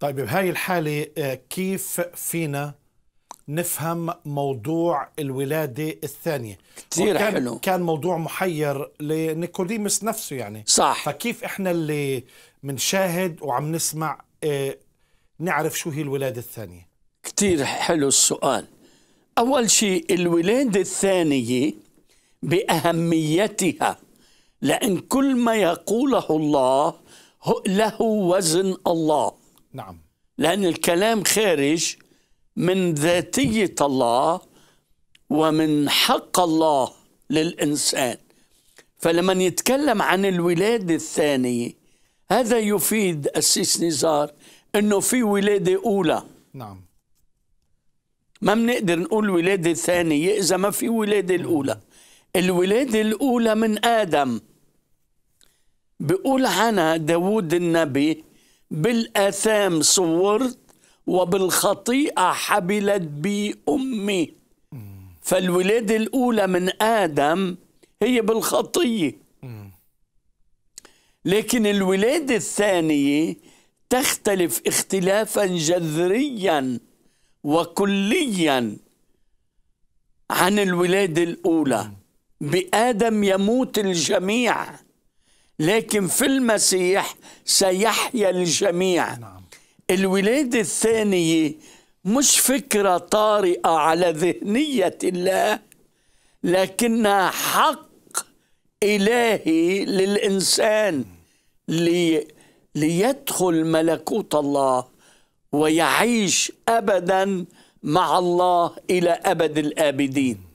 طيب بهاي الحالة آه، كيف فينا نفهم موضوع الولادة الثانية كثير حلو كان موضوع محير لنيكوديمس نفسه يعني صح فكيف احنا اللي بنشاهد وعم نسمع آه، نعرف شو هي الولادة الثانية كثير حلو السؤال أول شيء الولادة الثانية بأهميتها لأن كل ما يقوله الله له وزن الله نعم لأن الكلام خارج من ذاتية الله ومن حق الله للإنسان فلما يتكلم عن الولادة الثانية هذا يفيد أسيس نزار أنه في ولادة أولى نعم ما بنقدر نقول ولادة ثانية إذا ما في ولادة الأولى الولادة الأولى من آدم بيقول عنها داود النبي بالآثام صورت وبالخطيئة حبلت بي أمي فالولادة الأولى من آدم هي بالخطية لكن الولادة الثانية تختلف اختلافا جذريا وكليا عن الولادة الأولى بآدم يموت الجميع لكن في المسيح سيحيا الجميع نعم. الولادة الثانية مش فكرة طارئة على ذهنية الله لكنها حق إلهي للإنسان لي ليدخل ملكوت الله ويعيش أبدا مع الله إلى أبد الآبدين